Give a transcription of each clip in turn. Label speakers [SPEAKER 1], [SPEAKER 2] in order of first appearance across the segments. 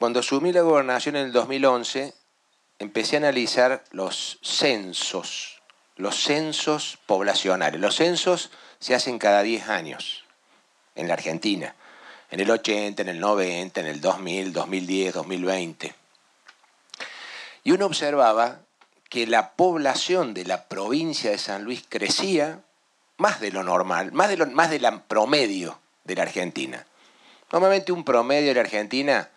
[SPEAKER 1] Cuando asumí la gobernación en el 2011, empecé a analizar los censos, los censos poblacionales. Los censos se hacen cada 10 años en la Argentina, en el 80, en el 90, en el 2000, 2010, 2020. Y uno observaba que la población de la provincia de San Luis crecía más de lo normal, más de, más promedio de la Argentina. Normalmente un promedio de la Argentina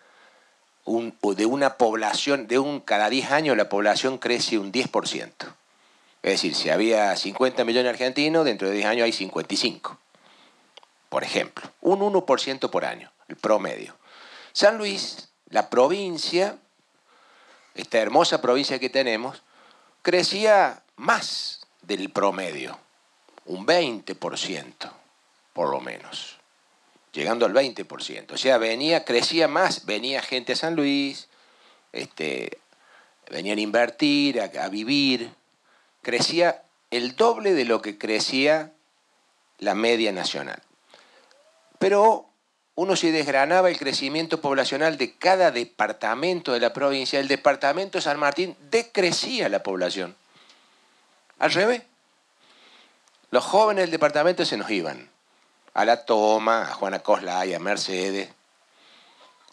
[SPEAKER 1] de una población, de un cada 10 años la población crece un 10%. Es decir, si había 50 millones de argentinos, dentro de 10 años hay 55, por ejemplo. Un 1% por año, el promedio. San Luis, la provincia, esta hermosa provincia que tenemos, crecía más del promedio, un 20% por lo menos llegando al 20%. O sea, venía, crecía más, venía gente a San Luis, este, venían a invertir, a, vivir, crecía el doble de lo que crecía la media nacional. Pero uno se desgranaba el crecimiento poblacional de cada departamento de la provincia. El departamento de San Martín decrecía la población. Al revés. Los jóvenes del departamento se nos iban a la toma, a Juana Coslay, a Mercedes.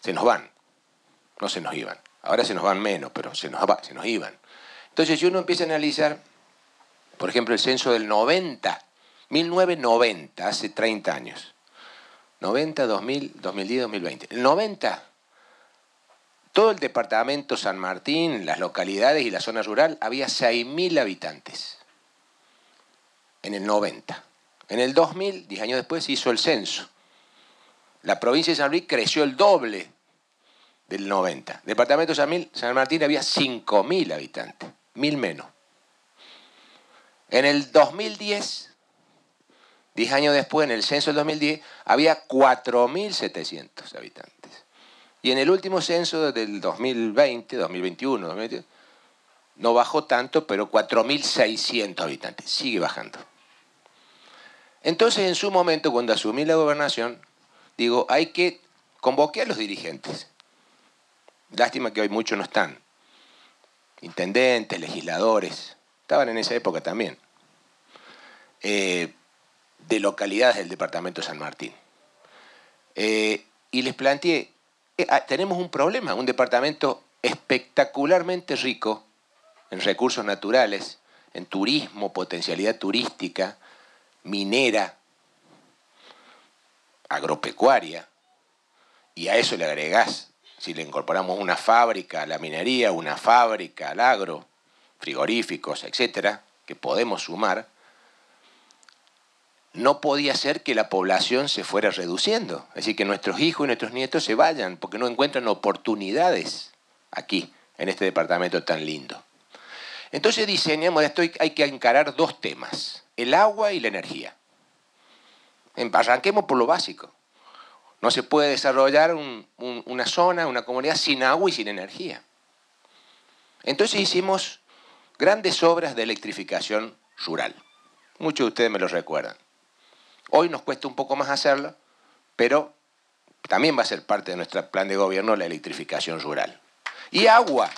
[SPEAKER 1] Se nos van. No se nos iban. Ahora se nos van menos, pero se nos, se nos iban. Entonces, si uno empieza a analizar, por ejemplo, el censo del 90, 1990, hace 30 años. 90, 2000, 2010, 2020. El 90, todo el departamento San Martín, las localidades y la zona rural, había 6.000 habitantes. En el 90. En el 2000, 10 años después, se hizo el censo. La provincia de San Luis creció el doble del 90. Departamento de San, Martín había 5.000 habitantes, mil menos. En el 2010, 10 años después, en el censo del 2010, había 4.700 habitantes. Y en el último censo del 2020, 2021, no bajó tanto, pero 4.600 habitantes. Sigue bajando. Entonces, en su momento, cuando asumí la gobernación, digo, hay que convoque a los dirigentes. Lástima que hoy muchos no están. Intendentes, legisladores, estaban en esa época también. Eh, de localidades del departamento de San Martín. Eh, y les planteé, eh, ah, tenemos un problema, un departamento espectacularmente rico en recursos naturales, en turismo, potencialidad turística, minera, agropecuaria, y a eso le agregás, si le incorporamos una fábrica a la minería, una fábrica al agro, frigoríficos, etcétera, que podemos sumar, no podía ser que la población se fuera reduciendo. Es decir, que nuestros hijos y nuestros nietos se vayan porque no encuentran oportunidades aquí, en este departamento tan lindo. Entonces diseñamos esto, hay que encarar dos temas el agua y la energía. Em, arranquemos por lo básico. No se puede desarrollar una zona, una comunidad sin agua y sin energía. Entonces hicimos grandes obras de electrificación rural. Muchos de ustedes me lo recuerdan. Hoy nos cuesta un poco más hacerlo, pero también va a ser parte de nuestro plan de gobierno la electrificación rural. Y agua.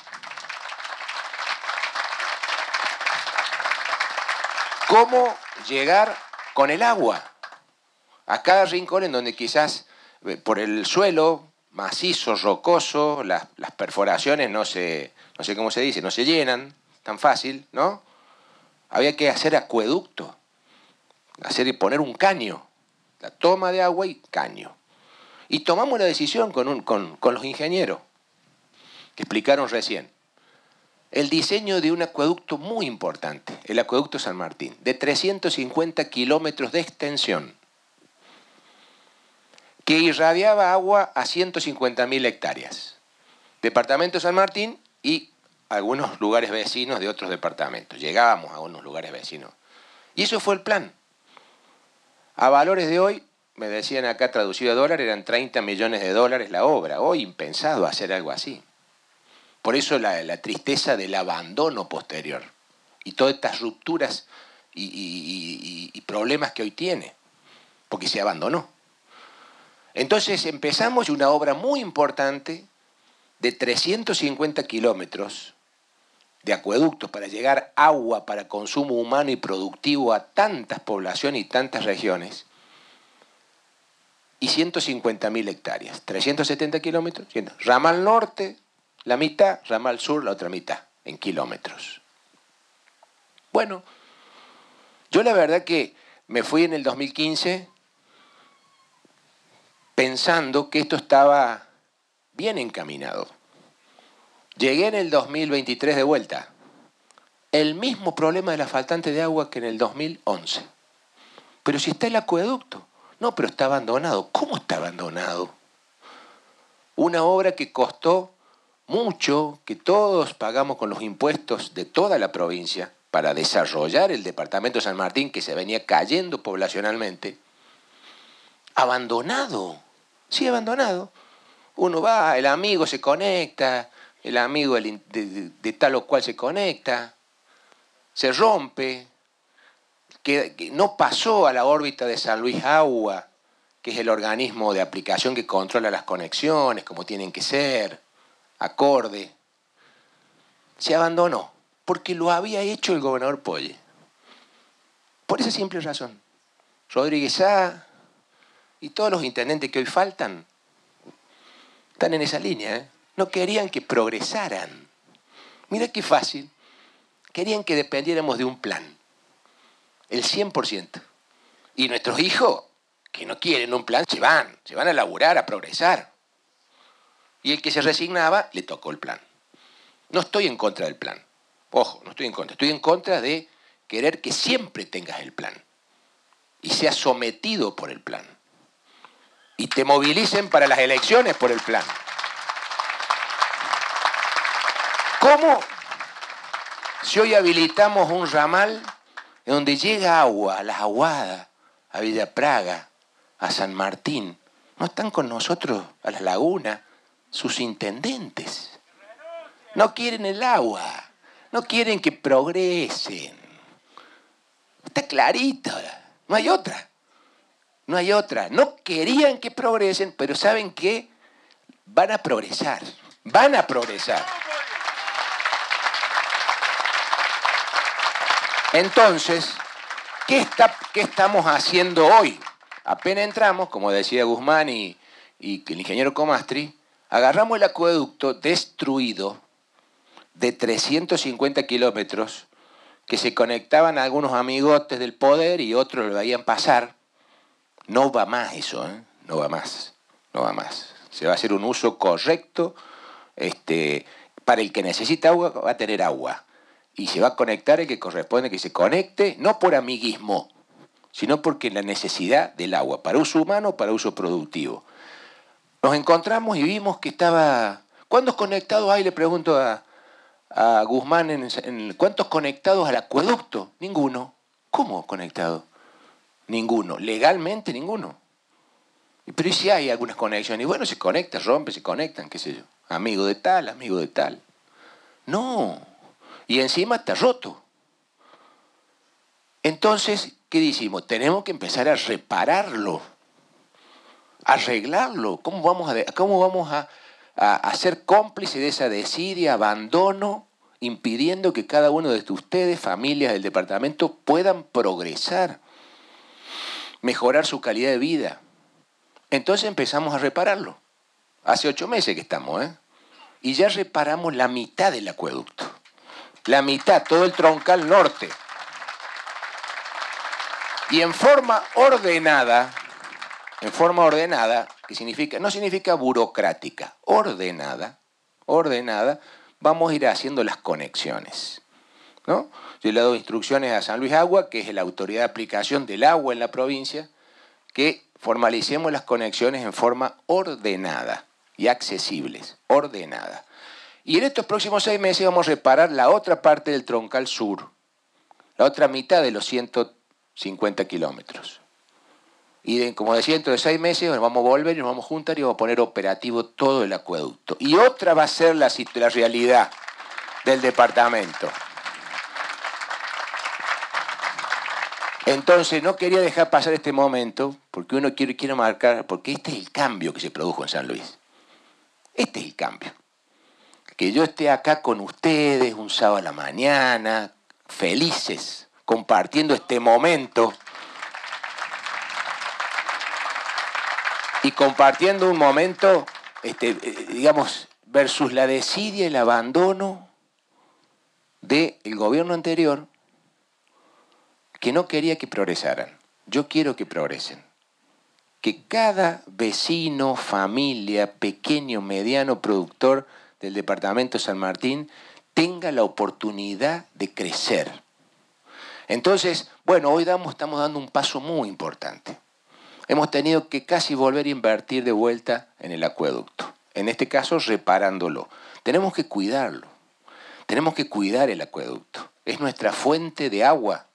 [SPEAKER 1] cómo llegar con el agua a cada rincón en donde quizás eh, por el suelo macizo, rocoso, las, perforaciones no se, no sé cómo se dice, no se llenan tan fácil, ¿no? Había que hacer acueducto, hacer y poner un caño, la toma de agua y caño. Y tomamos la decisión con los ingenieros que explicaron recién el diseño de un acueducto muy importante, el acueducto San Martín, de 350 kilómetros de extensión, que irradiaba agua a 150.000 hectáreas. Departamento San Martín y algunos lugares vecinos de otros departamentos. Llegábamos a unos lugares vecinos. Y eso fue el plan. A valores de hoy, me decían acá traducido a dólar, eran 30 millones de dólares la obra. Hoy impensado hacer algo así. Por eso la, tristeza del abandono posterior y todas estas rupturas y, problemas que hoy tiene, porque se abandonó. Entonces empezamos una obra muy importante de 350 kilómetros de acueductos para llegar agua para consumo humano y productivo a tantas poblaciones y tantas regiones, y 150.000 hectáreas, 370 kilómetros, ramal norte, la mitad ramal sur, la otra mitad en kilómetros. Bueno, yo la verdad que me fui en el 2015 pensando que esto estaba bien encaminado. Llegué en el 2023 de vuelta. El mismo problema de la faltante de agua que en el 2011. Pero si está el acueducto. No, pero está abandonado. ¿Cómo está abandonado? Una obra que costó mucho que todos pagamos con los impuestos de toda la provincia para desarrollar el departamento de San Martín que se venía cayendo poblacionalmente, abandonado, sí, abandonado. Uno va, el amigo se conecta, el amigo de, tal o cual se conecta, se rompe, no pasó a la órbita de San Luis Agua, que es el organismo de aplicación que controla las conexiones, como tienen que ser acorde, se abandonó, porque lo había hecho el gobernador Polle. Por esa simple razón. Rodríguez A y todos los intendentes que hoy faltan están en esa línea. ¿eh? No querían que progresaran. Mira qué fácil. Querían que dependiéramos de un plan. El 100%. Y nuestros hijos, que no quieren un plan, se van. Se van a laburar, a progresar. Y el que se resignaba le tocó el plan. No estoy en contra del plan. Ojo, no estoy en contra. Estoy en contra de querer que siempre tengas el plan. Y seas sometido por el plan. Y te movilicen para las elecciones por el plan. ¿Cómo? Si hoy habilitamos un ramal en donde llega agua a las aguadas, a Villa Praga, a San Martín, no están con nosotros a las lagunas, sus intendentes. No quieren el agua, no quieren que progresen. Está clarito, no hay otra. No hay otra. No querían que progresen, pero saben que van a progresar. Van a progresar. Entonces, ¿qué, está, estamos haciendo hoy? Apenas entramos, como decía Guzmán y, y el ingeniero Comastri, Agarramos el acueducto destruido de 350 kilómetros que se conectaban a algunos amigotes del poder y otros lo veían pasar. No va más eso, ¿eh? no va más, no va más. Se va a hacer un uso correcto este, para el que necesita agua, va a tener agua. Y se va a conectar el que corresponde que se conecte, no por amiguismo, sino porque la necesidad del agua, para uso humano para uso productivo. Nos encontramos y vimos que estaba... ¿Cuántos conectados hay? Le pregunto a, Guzmán. En, ¿Cuántos conectados al acueducto? Ninguno. ¿Cómo conectado? Ninguno. Legalmente ninguno. Pero sí hay algunas conexiones. Y bueno, se conecta, rompe, se conectan, qué sé yo. Amigo de tal, amigo de tal. No. Y encima está roto. Entonces, ¿qué decimos? Tenemos que empezar a repararlo arreglarlo? ¿Cómo vamos a, cómo vamos a, ser cómplices de esa desidia, abandono, impidiendo que cada uno de ustedes, familias del departamento, puedan progresar, mejorar su calidad de vida? Entonces empezamos a repararlo. Hace ocho meses que estamos, ¿eh? Y ya reparamos la mitad del acueducto. La mitad, todo el troncal norte. Y en forma ordenada, en forma ordenada, que significa, no significa burocrática, ordenada, ordenada, vamos a ir haciendo las conexiones. ¿no? Yo le doy instrucciones a San Luis Agua, que es la autoridad de aplicación del agua en la provincia, que formalicemos las conexiones en forma ordenada y accesibles, ordenada. Y en estos próximos seis meses vamos a reparar la otra parte del troncal sur, la otra mitad de los 150 kilómetros. Y como decía, dentro de seis meses nos vamos a volver, y nos vamos a juntar y vamos a poner operativo todo el acueducto. Y otra va a ser la, la realidad del departamento. Entonces, no quería dejar pasar este momento, porque uno quiere, quiere marcar, porque este es el cambio que se produjo en San Luis. Este es el cambio. Que yo esté acá con ustedes un sábado a la mañana, felices, compartiendo este momento. y compartiendo un momento, este, eh, digamos, versus la desidia, el abandono del gobierno anterior que no quería que progresaran. Yo quiero que progresen. Que cada vecino, familia, pequeño, mediano productor del departamento San Martín tenga la oportunidad de crecer. Entonces, bueno, hoy damos, estamos dando un paso muy importante hemos tenido que casi volver a invertir de vuelta en el acueducto. En este caso, reparándolo. Tenemos que cuidarlo. Tenemos que cuidar el acueducto. Es nuestra fuente de agua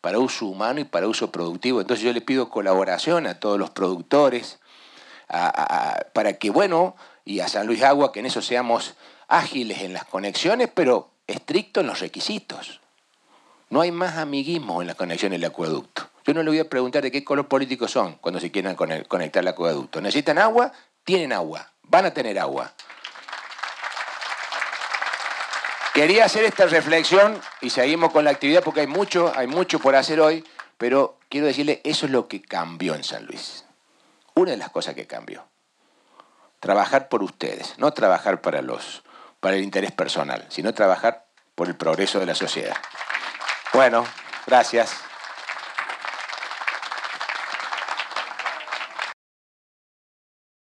[SPEAKER 1] para uso humano y para uso productivo. Entonces yo le pido colaboración a todos los productores para que, bueno, y a San Luis Agua, que en eso seamos ágiles en las conexiones, pero estrictos en los requisitos. No hay más amiguismo en la conexión del acueducto. Yo no le voy a preguntar de qué color político son cuando se quieran conectar el acueducto. ¿Necesitan agua? Tienen agua. Van a tener agua. Quería hacer esta reflexión y seguimos con la actividad porque hay mucho, hay mucho por hacer hoy, pero quiero decirle, eso es lo que cambió en San Luis. Una de las cosas que cambió. Trabajar por ustedes, no trabajar para los para el interés personal, sino trabajar por el progreso de la sociedad. Bueno, gracias.